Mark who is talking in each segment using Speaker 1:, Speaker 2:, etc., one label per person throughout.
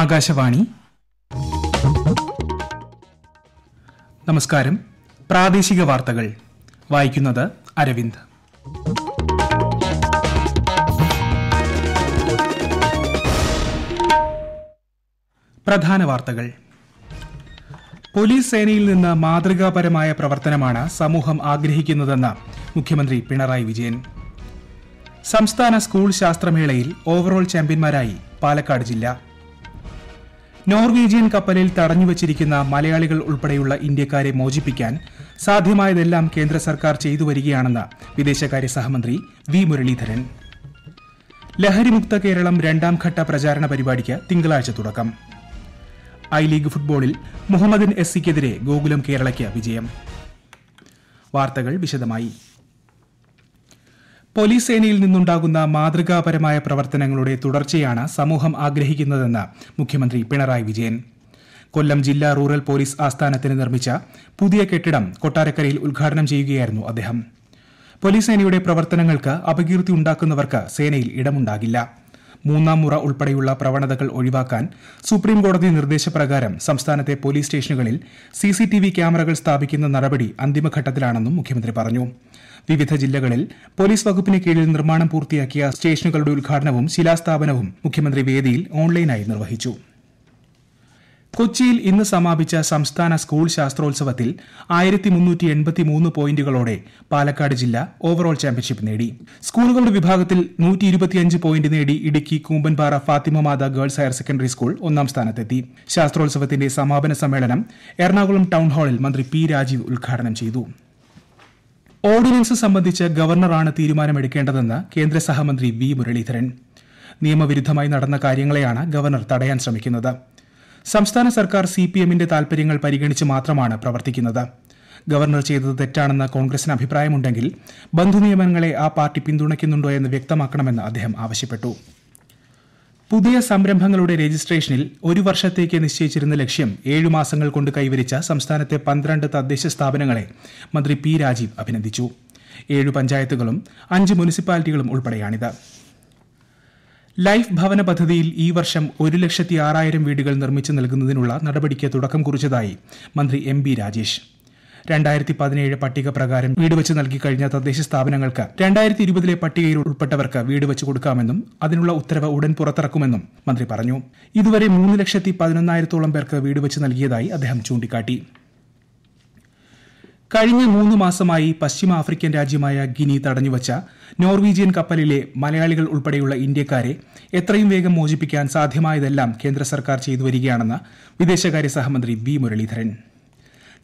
Speaker 1: ആകാശവാണി നമസ്കാരം പ്രാദേശിക വാർത്തകൾ വായിക്കുന്നത് അരവിന്ദ് പ്രധാന വാർത്തകൾ പോലീസ് സേനയിൽ നിന്ന് മാതൃകാപരമായ പ്രവർത്തനമാണ് സമൂഹം ആഗ്രഹിക്കുന്നതെന്ന് മുഖ്യമന്ത്രി പിണറായി വിജയൻ സംസ്ഥാന സ്കൂൾ ശാസ്ത്രമേളയിൽ ഓവറോൾ ചാമ്പ്യന്മാരായി പാലക്കാട് ജില്ല നോർവീജിയൻ കപ്പലിൽ തടഞ്ഞുവച്ചിരിക്കുന്ന മലയാളികൾ ഉൾപ്പെടെയുള്ള ഇന്ത്യക്കാരെ മോചിപ്പിക്കാൻ സാധ്യമായതെല്ലാം കേന്ദ്ര സർക്കാർ ചെയ്തു വരികയാണെന്ന് വിദേശകാര്യ സഹമന്ത്രി വി മുരളീധരൻ ലഹരിമുക്ത കേരളം രണ്ടാം ഘട്ട പ്രചാരണ പരിപാടിക്ക് തിങ്കളാഴ്ച തുടക്കം ഐ ലീഗ് ഫുട്ബോളിൽ മുഹമ്മദിൻ എസ് സിക്കെതിരെ ഗോകുലം കേരളയ്ക്ക് വിജയം വാർത്തകൾ വിശദമായി പോലീസ് സേനയിൽ നിന്നുണ്ടാകുന്ന മാതൃകാപരമായ പ്രവർത്തനങ്ങളുടെ തുടർച്ചയാണ് സമൂഹം ആഗ്രഹിക്കുന്നതെന്ന് മുഖ്യമന്ത്രി പിണറായി വിജയൻ കൊല്ലം ജില്ലാ റൂറൽ പോലീസ് ആസ്ഥാനത്തിന് നിർമ്മിച്ച പുതിയ കെട്ടിടം കൊട്ടാരക്കരയിൽ ഉദ്ഘാടനം ചെയ്യുകയായിരുന്നു അദ്ദേഹം പോലീസ് സേനയുടെ പ്രവർത്തനങ്ങൾക്ക് അപകീർത്തി ഉണ്ടാക്കുന്നവർക്ക് സേനയിൽ ഇടമുണ്ടാകില്ല മൂന്നാം മുറ ഉൾപ്പെടെയുള്ള പ്രവണതകൾ ഒഴിവാക്കാൻ സുപ്രീംകോടതി നിർദ്ദേശപ്രകാരം സംസ്ഥാനത്തെ പോലീസ് സ്റ്റേഷനുകളിൽ സിസിടിവി ക്യാമറകൾ സ്ഥാപിക്കുന്ന നടപടി അന്തിമഘട്ടത്തിലാണെന്നും മുഖ്യമന്ത്രി പറഞ്ഞു വിവിധ ജില്ലകളിൽ പോലീസ് വകുപ്പിന് കീഴിൽ നിർമ്മാണം പൂർത്തിയാക്കിയ സ്റ്റേഷനുകളുടെ ഉദ്ഘാടനവും ശിലാസ്ഥാപനവും മുഖ്യമന്ത്രി വേദിയിൽ ഓൺലൈനായി നിർവഹിച്ചു കൊച്ചിയിൽ ഇന്ന് സമാപിച്ച സംസ്ഥാന സ്കൂൾ ശാസ്ത്രോത്സവത്തിൽ ആയിരത്തി മുന്നൂറ്റി എൺപത്തി മൂന്ന് പോയിന്റുകളോടെ പാലക്കാട് ജില്ല ഓവറോൾ ചാമ്പ്യൻഷിപ്പ് നേടി സ്കൂളുകളുടെ വിഭാഗത്തിൽ നൂറ്റി ഇരുപത്തിയഞ്ച് പോയിന്റ് നേടി Idukki Koombanpara Fathima Matha girls higher secondary school ഒന്നാം സ്ഥാനത്തെത്തി ശാസ്ത്രോത്സവത്തിന്റെ സമാപന സമ്മേളനം എറണാകുളം ടൗൺ ഹാളിൽ മന്ത്രി പി രാജീവ് ഉദ്ഘാടനം ചെയ്തു ഓർഡിനൻസ് സംബന്ധിച്ച് ഗവർണറാണ് തീരുമാനമെടുക്കേണ്ടതെന്ന് കേന്ദ്ര സഹമന്ത്രി വി മുരളീധരൻ നിയമവിരുദ്ധമായി നടന്ന കാര്യങ്ങളെയാണ് ഗവർണർ തടയാൻ ശ്രമിക്കുന്നത് സംസ്ഥാന സർക്കാർ സി പി എമ്മിന്റെ താൽപര്യങ്ങൾ പരിഗണിച്ച് മാത്രമാണ് പ്രവർത്തിക്കുന്നത് ഗവർണർ ചെയ്തത് തെറ്റാണെന്ന് കോൺഗ്രസിന് അഭിപ്രായമുണ്ടെങ്കിൽ ബന്ധുനിയമനങ്ങളെ ആ പാർട്ടി പിന്തുണയ്ക്കുന്നുണ്ടോ എന്ന് വ്യക്തമാക്കണമെന്ന് അദ്ദേഹം ആവശ്യപ്പെട്ടു പുതിയ സംരംഭങ്ങളുടെ രജിസ്ട്രേഷനിൽ ഒരു വർഷത്തേക്ക് നിശ്ചയിച്ചിരുന്ന ലക്ഷ്യം ഏഴു മാസങ്ങൾ കൊണ്ട് കൈവരിച്ച സംസ്ഥാനത്തെ പന്ത്രണ്ട് തദ്ദേശ സ്ഥാപനങ്ങളെ മന്ത്രി പി രാജീവ് അഭിനന്ദിച്ചു ഏഴു പഞ്ചായത്തുകളും അഞ്ച് മുനിസിപ്പാലിറ്റികളും ഉൾപ്പെടെയാണിത് ലൈഫ് ഭവന പദ്ധതിയിൽ ഈ വർഷം ഒരു ലക്ഷത്തി ആറായിരം വീടുകൾ നിർമ്മിച്ചു നൽകുന്നതിനുള്ള നടപടിക്ക് തുടക്കം കുറിച്ചതായി മന്ത്രി എം ബി രാജേഷ് രണ്ടായിരത്തി പതിനേഴ് പട്ടിക പ്രകാരം വീട് വെച്ച് നൽകി കഴിഞ്ഞ തദ്ദേശ സ്ഥാപനങ്ങൾക്ക് രണ്ടായിരത്തി ഇരുപതിലെ പട്ടികയിൽ ഉൾപ്പെട്ടവർക്ക് വീട് വെച്ച് കൊടുക്കാമെന്നും അതിനുള്ള ഉത്തരവ് ഉടൻ പുറത്തിറക്കുമെന്നും മന്ത്രി പറഞ്ഞു ഇതുവരെ മൂന്ന് ലക്ഷത്തി പതിനൊന്നായിരത്തോളം പേർക്ക് വീട് വെച്ച് നൽകിയതായി അദ്ദേഹം ചൂണ്ടിക്കാട്ടി കഴിഞ്ഞ മൂന്ന് മാസമായി പശ്ചിമ ആഫ്രിക്കൻ രാജ്യമായ ഗിനി തടഞ്ഞുവച്ച നോർവീജിയൻ കപ്പലിലെ മലയാളികൾ ഉൾപ്പെടെയുള്ള ഇന്ത്യക്കാരെ എത്രയും വേഗം മോചിപ്പിക്കാൻ സാധ്യമായതെല്ലാം കേന്ദ്ര സർക്കാർ ചെയ്തു വരികയാണെന്ന് വിദേശകാര്യ സഹമന്ത്രി വി മുരളീധരൻ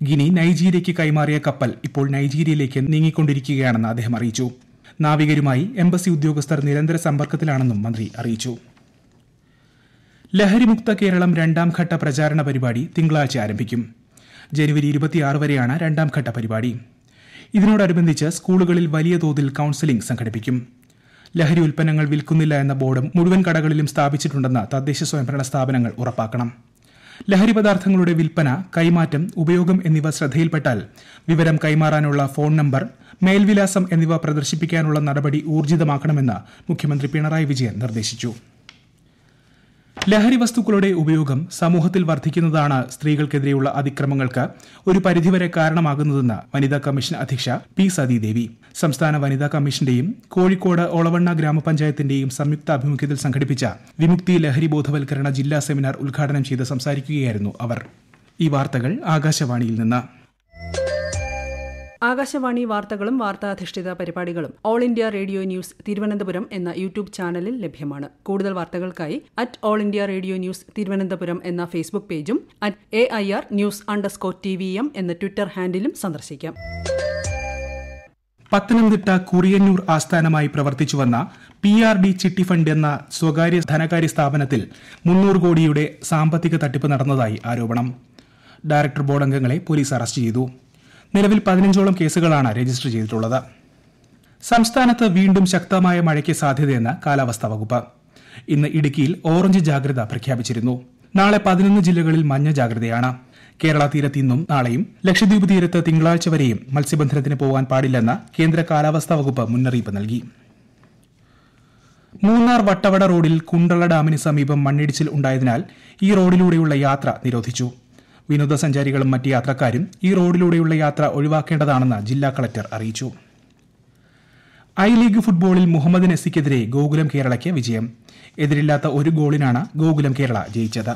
Speaker 1: ഗിനി നൈജീരിയയ്ക്ക് കൈമാറിയ കപ്പൽ ഇപ്പോൾ നൈജീരിയയിലേക്ക് നീങ്ങിക്കൊണ്ടിരിക്കുകയാണെന്ന് അദ്ദേഹം അറിയിച്ചു നാവികരുമായി എംബസി ഉദ്യോഗസ്ഥർ നിരന്തര സമ്പർക്കത്തിലാണെന്നും മന്ത്രി അറിയിച്ചു ലഹരിമുക്ത കേരളം രണ്ടാം ഘട്ട പ്രചാരണ പരിപാടി തിങ്കളാഴ്ച ആരംഭിക്കും ജനുവരി ഇരുപത്തിയാറ് വരെയാണ് രണ്ടാം ഘട്ട പരിപാടി ഇതിനോടനുബന്ധിച്ച് സ്കൂളുകളിൽ വലിയ തോതിൽ കൌൺസിലിംഗ് സംഘടിപ്പിക്കും ലഹരി ഉൽപ്പന്നങ്ങൾ വിൽക്കുന്നില്ല എന്ന ബോർഡും മുഴുവൻ കടകളിലും സ്ഥാപിച്ചിട്ടുണ്ടെന്ന് തദ്ദേശ സ്വയംഭരണ സ്ഥാപനങ്ങൾ ഉറപ്പാക്കണം ലഹരി പദാർത്ഥങ്ങളുടെ വിൽപ്പന കൈമാറ്റം ഉപയോഗം എന്നിവ ശ്രദ്ധയിൽപ്പെട്ടാൽ വിവരം കൈമാറാനുള്ള ഫോൺ നമ്പർ മേൽവിലാസം എന്നിവ പ്രദർശിപ്പിക്കാനുള്ള നടപടി ഊർജിതമാക്കണമെന്ന് മുഖ്യമന്ത്രി പിണറായി വിജയൻ നിർദ്ദേശിച്ചു ലഹരി വസ്തുക്കളുടെ ഉപയോഗം സമൂഹത്തിൽ വർദ്ധിക്കുന്നതാണ് സ്ത്രീകൾക്കെതിരെയുള്ള അതിക്രമങ്ങൾക്ക് ഒരു പരിധിവരെ കാരണമാകുന്നതെന്ന് വനിതാ കമ്മീഷൻ അധ്യക്ഷ പി സതീദേവി സംസ്ഥാന വനിതാ കമ്മീഷന്റെയും കോഴിക്കോട് ഒളവണ്ണ ഗ്രാമപഞ്ചായത്തിന്റെയും സംയുക്ത ആഭിമുഖ്യത്തിൽ സംഘടിപ്പിച്ച വിമുക്തി ലഹരി ബോധവൽക്കരണ ജില്ലാ സെമിനാർ ഉദ്ഘാടനം ചെയ്ത് സംസാരിക്കുകയായിരുന്നു അവർ ഈ വാർത്തകൾ ആകാശവാണിയിൽ നിന്ന് ആകാശവാണി വാർത്തകളും വാർത്താധിഷ്ഠിത പരിപാടികളും All India Radio news Thiruvananthapuram എന്ന യൂട്യൂബ് ചാനലിൽ ലഭ്യമാണ് കൂടുതൽ വാർത്തകൾക്കായി at All India Radio news Thiruvananthapuram എന്ന ഫേസ്ബുക്ക് പേജും at A I R news underscore T V M എന്ന ട്വിറ്റർ ഹാൻഡിലും സന്ദർശിക്കാം പത്തനംതിട്ട കുറിയന്നൂർ ആസ്ഥാനമായി പ്രവർത്തിച്ചുവന്ന P R D chitty fund എന്ന സ്വകാര്യ ധനകാര്യ സ്ഥാപനത്തിൽ മുന്നൂറ് കോടിയുടെ സാമ്പത്തിക തട്ടിപ്പ് നടന്നതായി ആരോപണം ഡയറക്ടർ ബോർഡ് അംഗങ്ങളെ പോലീസ് അറസ്റ്റ് ചെയ്തു നിലവിൽ പതിനഞ്ചോളം കേസുകളാണ് രജിസ്റ്റർ ചെയ്തിട്ടുള്ളത് സംസ്ഥാനത്ത് വീണ്ടും ശക്തമായ മഴയ്ക്ക് സാധ്യതയെന്ന് കാലാവസ്ഥാ വകുപ്പ് ഇന്ന് ഇടുക്കിയിൽ ഓറഞ്ച് ജാഗ്രത പ്രഖ്യാപിച്ചിരുന്നു നാളെ പതിനൊന്ന് ജില്ലകളിൽ മഞ്ഞ ജാഗ്രതയാണ് കേരള തീരത്ത് ഇന്നും നാളെയും ലക്ഷദ്വീപ് തീരത്ത് തിങ്കളാഴ്ച വരെയും മത്സ്യബന്ധനത്തിന് പോകാൻ പാടില്ലെന്ന് കേന്ദ്ര കാലാവസ്ഥാ വകുപ്പ് മുന്നറിയിപ്പ് നൽകി മൂന്നാർ വട്ടവട റോഡിൽ കുണ്ടള ഡാമിന് സമീപം മണ്ണിടിച്ചിൽ ഉണ്ടായതിനാൽ ഈ റോഡിലൂടെയുള്ള യാത്ര നിരോധിച്ചു വിനോദസഞ്ചാരികളും മറ്റ് യാത്രക്കാരും ഈ റോഡിലൂടെയുള്ള യാത്ര ഒഴിവാക്കേണ്ടതാണെന്ന് ജില്ലാ കളക്ടർ അറിയിച്ചു ഐ ലീഗ് ഫുട്ബോളിൽ മുഹമ്മദ് നസിക്കെതിരെ ഗോകുലം കേരളയ്ക്ക് വിജയം എതിരില്ലാത്ത ഒരു ഗോളിനാണ് ഗോകുലം കേരള ജയിച്ചത്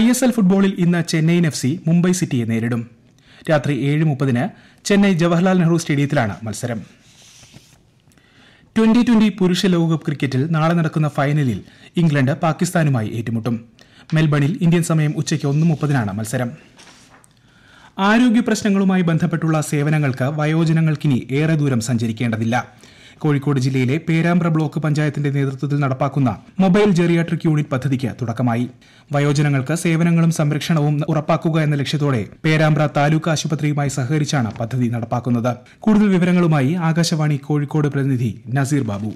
Speaker 1: ഐ എസ് എൽ ഫുട്ബോളിൽ ഇന്ന് ചെന്നൈയിൻ എഫ് സി മുംബൈ സിറ്റിയെ നേരിടും രാത്രി ഏഴ് മുപ്പതിന് ചെന്നൈ ജവഹർലാൽ നെഹ്റു സ്റ്റേഡിയത്തിലാണ് മത്സരം ട്വന്റി ട്വന്റി പുരുഷ ലോകകപ്പ് ക്രിക്കറ്റിൽ നാളെ നടക്കുന്ന ഫൈനലിൽ ഇംഗ്ലണ്ട് പാകിസ്ഥാനുമായി ഏറ്റുമുട്ടും മെൽബണിൽ ഇന്ത്യൻ സമയം ഉച്ചയ്ക്ക് ഒന്ന് മുപ്പതിനാണ് മത്സരം ആരോഗ്യ പ്രശ്നങ്ങളുമായി ബന്ധപ്പെട്ടുള്ള സേവനങ്ങൾക്ക് വയോജനങ്ങൾക്കിനി ഏറെ ദൂരം സഞ്ചരിക്കേണ്ടതില്ല കോഴിക്കോട് ജില്ലയിലെ പേരാമ്പ്ര ബ്ലോക്ക് പഞ്ചായത്തിന്റെ നേതൃത്വത്തിൽ നടപ്പാക്കുന്ന മൊബൈൽ ജെറിയാട്രിക് യൂണിറ്റ് പദ്ധതിക്ക് തുടക്കമായി വയോജനങ്ങൾക്ക് സേവനങ്ങളും സംരക്ഷണവും ഉറപ്പാക്കുക എന്ന ലക്ഷ്യത്തോടെ പേരാമ്പ്ര താലൂക്ക് ആശുപത്രിയുമായി സഹകരിച്ചാണ് പദ്ധതി നടപ്പാക്കുന്നത് കൂടുതൽ വിവരങ്ങളുമായി ആകാശവാണി കോഴിക്കോട് പ്രതിനിധി നസീർ ബാബു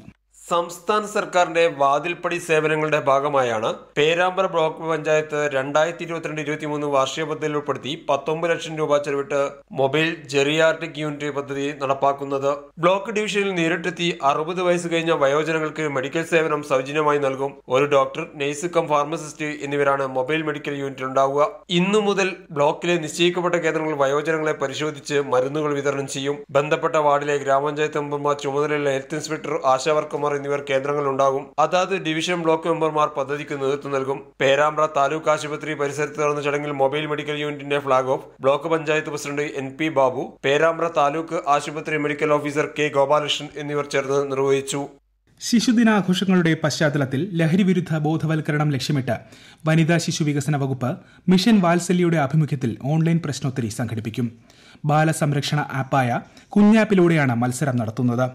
Speaker 1: സംസ്ഥാന സർക്കാരിന്റെ വാതിൽപ്പടി സേവനങ്ങളുടെ ഭാഗമായാണ് പേരാമ്പ്ര ബ്ലോക്ക് പഞ്ചായത്ത് രണ്ടായിരത്തി ഇരുപത്തിരണ്ട് ഇരുപത്തിമൂന്ന് വാർഷിക പദ്ധതിയിൽ ഉൾപ്പെടുത്തി പത്തൊമ്പത് ലക്ഷം രൂപ ചെലവിട്ട് മൊബൈൽ ജെറിയാർട്ടിക് യൂണിറ്റ് പദ്ധതി നടപ്പാക്കുന്നത് ബ്ലോക്ക് ഡിവിഷനിൽ നേരിട്ടെത്തി അറുപത് വയസ്സ് കഴിഞ്ഞ വയോജനങ്ങൾക്ക് മെഡിക്കൽ സേവനം സൗജന്യമായി നൽകും ഒരു ഡോക്ടർ നേഴ്സ് കം ഫാർമസിസ്റ്റ് എന്നിവരാണ് മൊബൈൽ മെഡിക്കൽ യൂണിറ്റിൽ ഉണ്ടാവുക ഇന്നു മുതൽ ബ്ലോക്കിലെ നിശ്ചയിക്കപ്പെട്ട കേന്ദ്രങ്ങൾ വയോജനങ്ങളെ പരിശോധിച്ച് മരുന്നുകൾ വിതരണം ചെയ്യും ബന്ധപ്പെട്ട വാർഡിലെ ഗ്രാമപഞ്ചായത്ത് മെമ്പർമാർ ചുമതലയുള്ള ഹെൽത്ത് ഇൻസ്പെക്ടർ ആശാവർക്കുമാർ എന്നിവർ ഉണ്ടാകും അതാത് ഡിവിഷൻ ബ്ലോക്ക് മെമ്പർമാർ പദ്ധതിക്ക് നേതൃത്വം നൽകും പേരാമ്പ്ര താലൂക്ക് ആശുപത്രി പരിസരത്ത് നടന്ന ചടങ്ങിൽ മൊബൈൽ മെഡിക്കൽ യൂണിറ്റിന്റെ flag off block panchayat president N P Babu Perambra taluk ആശുപത്രി മെഡിക്കൽ ഓഫീസർ കെ ഗോപാലകൃഷ്ണൻ എന്നിവർ ചേർന്ന് നിർവഹിച്ചു ശിശുദിനാഘോഷങ്ങളുടെ പശ്ചാത്തലത്തിൽ ലഹരിവിരുദ്ധ ബോധവൽക്കരണം ലക്ഷ്യമിട്ട് വനിതാ ശിശു വികസന വകുപ്പ് മിഷൻ വാത്സല്യയുടെ ആഭിമുഖ്യത്തിൽ ഓൺലൈൻ പ്രശ്നോത്തരി സംഘടിപ്പിക്കും ബാലസംരക്ഷണ ആപ്പായ കുഞ്ഞാപ്പിലൂടെയാണ് മത്സരം നടത്തുന്നത്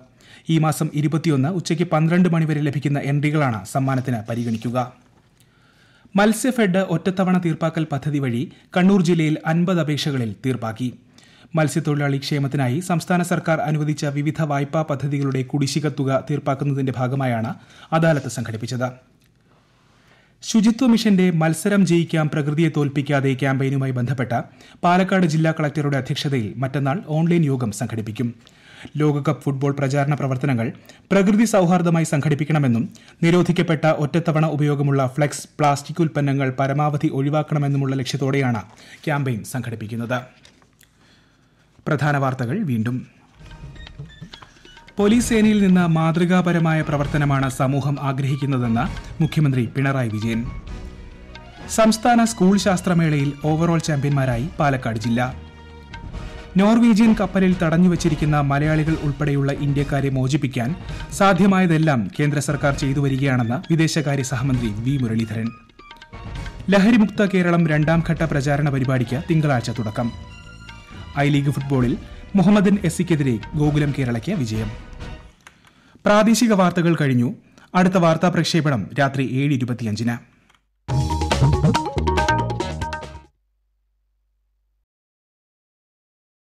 Speaker 1: ഈ മാസം ഇരുപത്തിയൊന്ന് ഉച്ചയ്ക്ക് പന്ത്രണ്ട് മണിവരെ ലഭിക്കുന്ന എൻട്രികളാണ് സമ്മാനത്തിന് പരിഗണിക്കുക മത്സ്യഫെഡ് ഒറ്റത്തവണ തീർപ്പാക്കൽ പദ്ധതി വഴി കണ്ണൂർ ജില്ലയിൽ അൻപത് അപേക്ഷകളിൽ തീർപ്പാക്കി മത്സ്യത്തൊഴിലാളി ക്ഷേമത്തിനായി സംസ്ഥാന സർക്കാർ അനുവദിച്ച വിവിധ വായ്പാ പദ്ധതികളുടെ കുടിശ്ശിക തുക തീർപ്പാക്കുന്നതിന്റെ ഭാഗമായാണ് അദാലത്ത് സംഘടിപ്പിച്ചത് ശുചിത്വ മിഷന്റെ മത്സരം ജയിക്കാം പ്രകൃതിയെ തോൽപ്പിക്കാതെ ക്യാമ്പയിനുമായി ബന്ധപ്പെട്ട പാലക്കാട് ജില്ലാ കളക്ടറുടെ അധ്യക്ഷതയിൽ മറ്റന്നാൾ ഓൺലൈൻ യോഗം സംഘടിപ്പിക്കും ലോകകപ്പ് ഫുട്ബോൾ പ്രചാരണ പ്രവർത്തനങ്ങൾ പ്രകൃതി സൌഹാർദ്ദമായി സംഘടിപ്പിക്കണമെന്നും നിരോധിക്കപ്പെട്ട ഒറ്റത്തവണ ഉപയോഗമുള്ള ഫ്ലെക്സ് പ്ലാസ്റ്റിക് ഉൽപ്പന്നങ്ങൾ പരമാവധി ഒഴിവാക്കണമെന്നുമുള്ള ലക്ഷ്യത്തോടെയാണ് ക്യാമ്പയിൻ സംഘടിപ്പിക്കുന്നത് പ്രധാന വാർത്തകൾ വീണ്ടും പോലീസ് സേനയിൽ നിന്ന് മാതൃകാപരമായ പ്രവർത്തനമാണ് സമൂഹം ആഗ്രഹിക്കുന്നതെന്ന് മുഖ്യമന്ത്രി പിണറായി വിജയൻ സംസ്ഥാന സ്കൂൾ ശാസ്ത്രമേളയിൽ ഓവറോൾ ചാമ്പ്യന്മാരായി പാലക്കാട് ജില്ല നോർവീജിയൻ കപ്പലിൽ തടഞ്ഞുവച്ചിരിക്കുന്ന മലയാളികൾ ഉൾപ്പെടെയുള്ള ഇന്ത്യക്കാരെ മോചിപ്പിക്കാൻ സാധ്യമായതെല്ലാം കേന്ദ്ര സർക്കാർ ചെയ്തു വരികയാണെന്ന് വിദേശകാര്യ സഹമന്ത്രി വി മുരളീധരൻ ലഹരിമുക്ത കേരളം രണ്ടാം ഘട്ട പ്രചാരണ പരിപാടിക്ക് തിങ്കളാഴ്ച തുടക്കം ഐ ലീഗ് ഫുട്ബോളിൽ മുഹമ്മദിൻ എസ്സിക്കെതിരെ ഗോകുലം കേരളയ്ക്ക് വിജയം പ്രാദേശിക വാർത്തകൾ കഴിഞ്ഞു അടുത്ത വാർത്താ പ്രക്ഷേപണം രാത്രി ഏഴ് ഇരുപത്തിയഞ്ചിന്